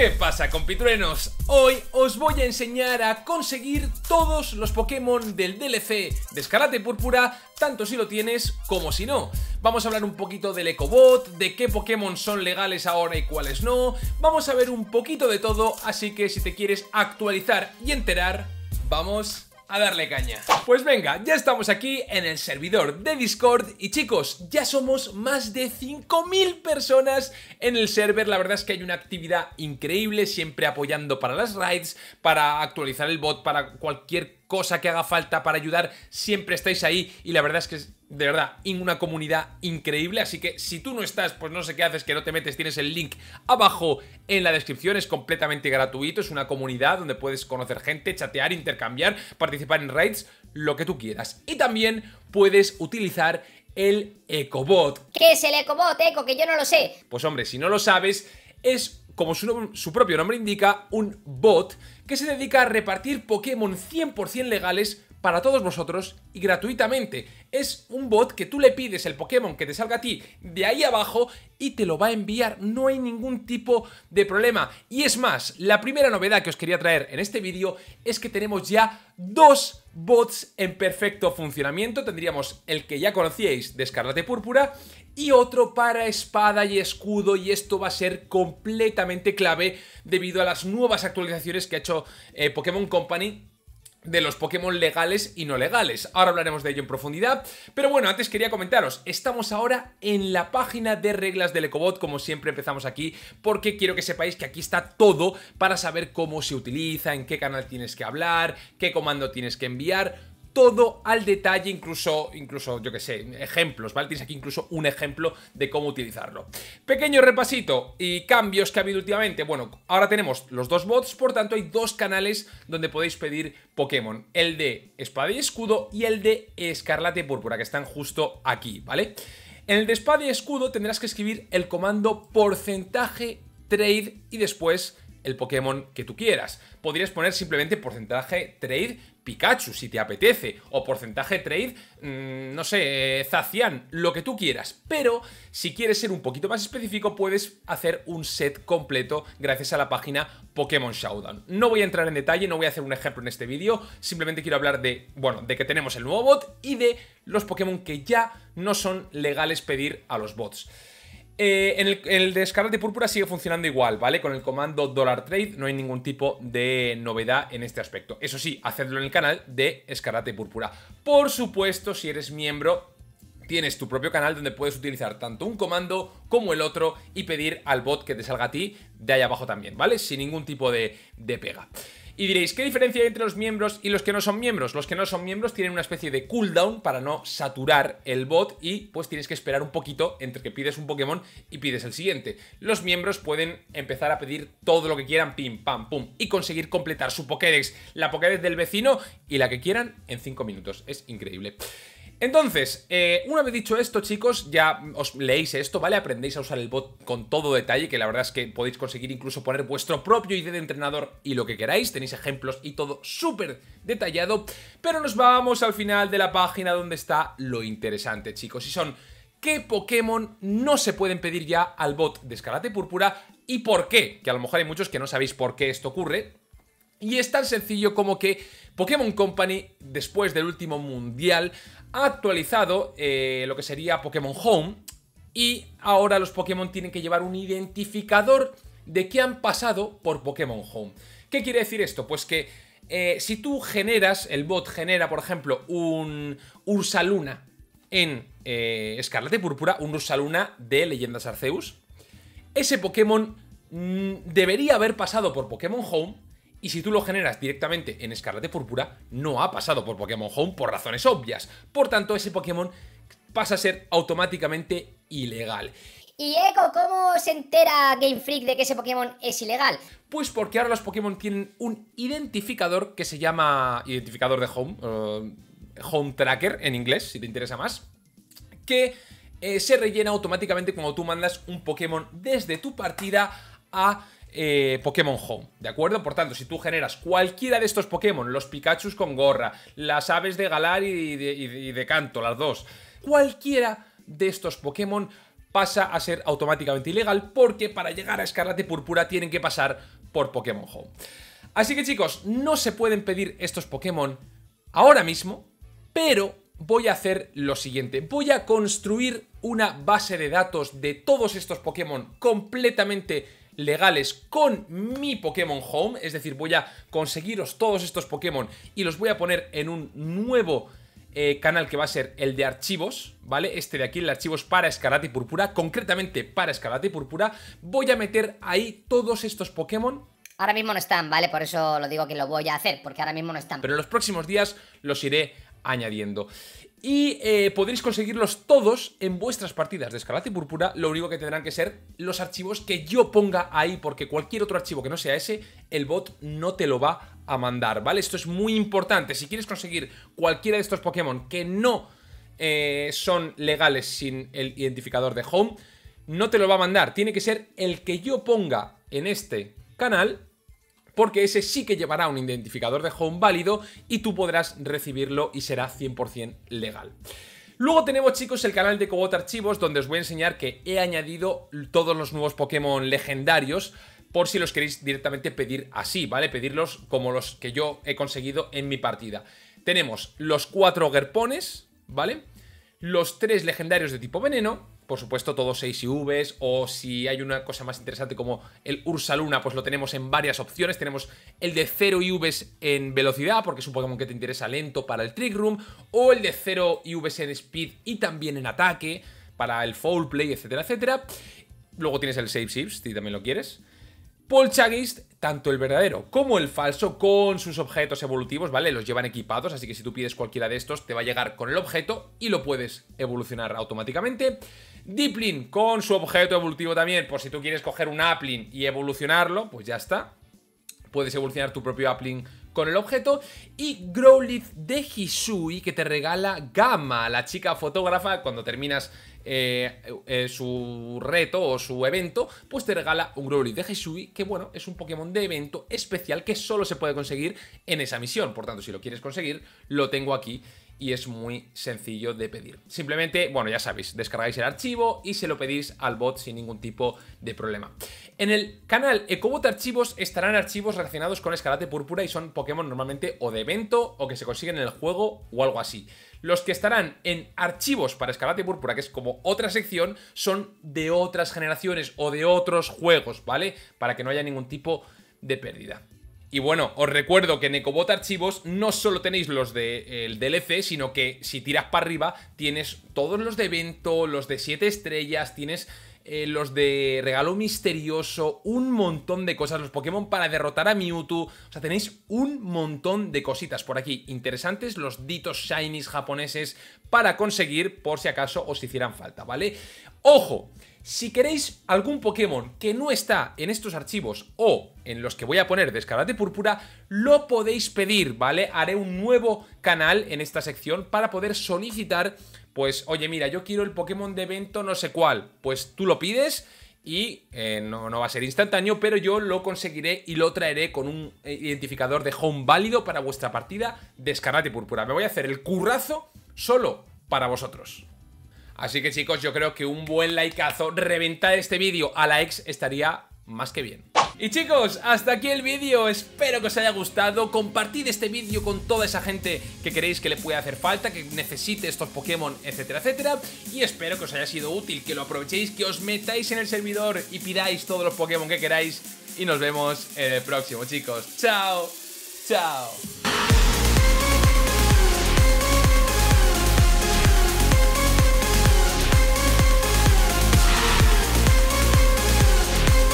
¿Qué pasa compitruenos? Hoy os voy a enseñar a conseguir todos los Pokémon del DLC de Escarate Púrpura, tanto si lo tienes como si no. Vamos a hablar un poquito del Ecobot, de qué Pokémon son legales ahora y cuáles no, vamos a ver un poquito de todo, así que si te quieres actualizar y enterar, ¡vamos! a darle caña. Pues venga, ya estamos aquí en el servidor de Discord y chicos, ya somos más de 5.000 personas en el server. La verdad es que hay una actividad increíble, siempre apoyando para las raids, para actualizar el bot, para cualquier cosa que haga falta, para ayudar. Siempre estáis ahí y la verdad es que de verdad, en una comunidad increíble. Así que si tú no estás, pues no sé qué haces, que no te metes, tienes el link abajo en la descripción. Es completamente gratuito, es una comunidad donde puedes conocer gente, chatear, intercambiar, participar en raids, lo que tú quieras. Y también puedes utilizar el Ecobot. ¿Qué es el Ecobot, Eco? Que yo no lo sé. Pues hombre, si no lo sabes, es, como su, su propio nombre indica, un bot que se dedica a repartir Pokémon 100% legales para todos vosotros y gratuitamente. Es un bot que tú le pides el Pokémon que te salga a ti de ahí abajo y te lo va a enviar. No hay ningún tipo de problema. Y es más, la primera novedad que os quería traer en este vídeo es que tenemos ya dos bots en perfecto funcionamiento. Tendríamos el que ya conocíais de Escarlate Púrpura y otro para espada y escudo y esto va a ser completamente clave debido a las nuevas actualizaciones que ha hecho eh, Pokémon Company de los Pokémon legales y no legales. Ahora hablaremos de ello en profundidad, pero bueno, antes quería comentaros, estamos ahora en la página de reglas del Ecobot, como siempre empezamos aquí, porque quiero que sepáis que aquí está todo para saber cómo se utiliza, en qué canal tienes que hablar, qué comando tienes que enviar, todo al detalle, incluso, incluso yo que sé, ejemplos, ¿vale? Tienes aquí incluso un ejemplo de cómo utilizarlo. Pequeño repasito y cambios que ha habido últimamente. Bueno, ahora tenemos los dos bots, por tanto hay dos canales donde podéis pedir Pokémon. El de Espada y Escudo y el de Escarlate y Púrpura, que están justo aquí, ¿vale? En el de Espada y Escudo tendrás que escribir el comando porcentaje trade y después el Pokémon que tú quieras. Podrías poner simplemente porcentaje trade Pikachu, si te apetece, o porcentaje trade, mm, no sé, eh, Zacian, lo que tú quieras. Pero si quieres ser un poquito más específico, puedes hacer un set completo gracias a la página Pokémon Showdown. No voy a entrar en detalle, no voy a hacer un ejemplo en este vídeo, simplemente quiero hablar de, bueno, de que tenemos el nuevo bot y de los Pokémon que ya no son legales pedir a los bots. Eh, el, de Scarlet Púrpura sigue funcionando igual, ¿vale? Con el comando dollar $trade no hay ningún tipo de novedad en este aspecto. Eso sí, hacedlo en el canal de Escarate Púrpura. Por supuesto, si eres miembro, tienes tu propio canal donde puedes utilizar tanto un comando como el otro y pedir al bot que te salga a ti de ahí abajo también, ¿vale? Sin ningún tipo de pega. Y diréis, ¿qué diferencia hay entre los miembros y los que no son miembros? Los que no son miembros tienen una especie de cooldown para no saturar el bot y pues tienes que esperar un poquito entre que pides un Pokémon y pides el siguiente. Los miembros pueden empezar a pedir todo lo que quieran, pim, pam, pum, y conseguir completar su Pokédex, la Pokédex del vecino y la que quieran en 5 minutos. Es increíble. Entonces, eh, una vez dicho esto, chicos, ya os leéis esto, ¿vale? Aprendéis a usar el bot con todo detalle, que la verdad es que podéis conseguir incluso poner vuestro propio ID de entrenador y lo que queráis. Tenéis ejemplos y todo súper detallado. Pero nos vamos al final de la página donde está lo interesante, chicos. Y son qué Pokémon no se pueden pedir ya al bot de Escalate Púrpura y por qué. Que a lo mejor hay muchos que no sabéis por qué esto ocurre, y es tan sencillo como que Pokémon Company, después del último mundial, ha actualizado eh, lo que sería Pokémon Home y ahora los Pokémon tienen que llevar un identificador de que han pasado por Pokémon Home. ¿Qué quiere decir esto? Pues que eh, si tú generas, el bot genera, por ejemplo, un Ursaluna en eh, Escarlata y Púrpura, un Ursaluna de Leyendas Arceus, ese Pokémon mm, debería haber pasado por Pokémon Home y si tú lo generas directamente en Escarlate Púrpura, no ha pasado por Pokémon Home por razones obvias. Por tanto, ese Pokémon pasa a ser automáticamente ilegal. ¿Y Echo, cómo se entera Game Freak de que ese Pokémon es ilegal? Pues porque ahora los Pokémon tienen un identificador que se llama identificador de Home, eh, Home Tracker en inglés, si te interesa más, que eh, se rellena automáticamente cuando tú mandas un Pokémon desde tu partida a eh, Pokémon Home, ¿de acuerdo? Por tanto, si tú generas cualquiera de estos Pokémon, los Pikachu con gorra, las aves de Galar y de, y de canto, las dos, cualquiera de estos Pokémon pasa a ser automáticamente ilegal porque para llegar a Escarlate Púrpura tienen que pasar por Pokémon Home. Así que chicos, no se pueden pedir estos Pokémon ahora mismo, pero voy a hacer lo siguiente. Voy a construir una base de datos de todos estos Pokémon completamente legales con mi Pokémon Home, es decir, voy a conseguiros todos estos Pokémon y los voy a poner en un nuevo eh, canal que va a ser el de archivos, ¿vale? Este de aquí, el de archivos para Escarlata y Púrpura, concretamente para Escarlata y Púrpura, voy a meter ahí todos estos Pokémon Ahora mismo no están, ¿vale? Por eso lo digo que lo voy a hacer, porque ahora mismo no están. Pero en los próximos días los iré añadiendo. Y eh, podréis conseguirlos todos en vuestras partidas de Escarlata y Púrpura. Lo único que tendrán que ser los archivos que yo ponga ahí, porque cualquier otro archivo que no sea ese, el bot no te lo va a mandar, ¿vale? Esto es muy importante. Si quieres conseguir cualquiera de estos Pokémon que no eh, son legales sin el identificador de home, no te lo va a mandar. Tiene que ser el que yo ponga en este canal porque ese sí que llevará un identificador de home válido y tú podrás recibirlo y será 100% legal. Luego tenemos, chicos, el canal de Cobot Archivos, donde os voy a enseñar que he añadido todos los nuevos Pokémon legendarios, por si los queréis directamente pedir así, ¿vale? Pedirlos como los que yo he conseguido en mi partida. Tenemos los cuatro Gerpones, ¿vale? Los tres legendarios de tipo veneno, por supuesto, todos 6 IVs, o si hay una cosa más interesante como el Ursaluna, pues lo tenemos en varias opciones. Tenemos el de 0 IVs en velocidad, porque es un Pokémon que te interesa lento para el Trick Room, o el de 0 IVs en speed y también en ataque para el Foul Play, etcétera, etcétera. Luego tienes el Save Ships, si también lo quieres. chagist tanto el verdadero como el falso con sus objetos evolutivos, ¿vale? Los llevan equipados, así que si tú pides cualquiera de estos, te va a llegar con el objeto y lo puedes evolucionar automáticamente. Diplin con su objeto evolutivo también, por si tú quieres coger un Aplin y evolucionarlo, pues ya está. Puedes evolucionar tu propio Aplin con el objeto. Y Growlithe de Hisui, que te regala Gamma, la chica fotógrafa, cuando terminas eh, eh, su reto o su evento, pues te regala un Growlithe de Hisui, que bueno, es un Pokémon de evento especial que solo se puede conseguir en esa misión. Por tanto, si lo quieres conseguir, lo tengo aquí y es muy sencillo de pedir. Simplemente, bueno, ya sabéis, descargáis el archivo y se lo pedís al bot sin ningún tipo de problema. En el canal Ecobot Archivos estarán archivos relacionados con Escalate Púrpura y son Pokémon normalmente o de evento o que se consiguen en el juego o algo así. Los que estarán en archivos para Escalate Púrpura, que es como otra sección, son de otras generaciones o de otros juegos, ¿vale? Para que no haya ningún tipo de pérdida. Y bueno, os recuerdo que en Ecobot Archivos no solo tenéis los del DLC, sino que si tiras para arriba tienes todos los de evento, los de 7 estrellas, tienes eh, los de regalo misterioso, un montón de cosas, los Pokémon para derrotar a Mewtwo, o sea, tenéis un montón de cositas por aquí interesantes, los ditos shinies japoneses para conseguir por si acaso os hicieran falta, ¿vale? ¡Ojo! Si queréis algún Pokémon que no está en estos archivos o en los que voy a poner de Púrpura, lo podéis pedir, ¿vale? Haré un nuevo canal en esta sección para poder solicitar, pues, oye, mira, yo quiero el Pokémon de evento no sé cuál. Pues tú lo pides y eh, no, va a ser instantáneo, pero yo lo conseguiré y lo traeré con un eh, identificador de home válido para vuestra partida de Púrpura. Me voy a hacer el currazo solo para vosotros. Así que chicos, yo creo que un buen likeazo, reventar este vídeo a la ex estaría más que bien. Y chicos, hasta aquí el vídeo, espero que os haya gustado, compartid este vídeo con toda esa gente que queréis que le pueda hacer falta, que necesite estos Pokémon, etcétera, etcétera, y espero que os haya sido útil, que lo aprovechéis, que os metáis en el servidor y pidáis todos los Pokémon que queráis, y nos vemos en el próximo, chicos. ¡Chao! ¡Chao!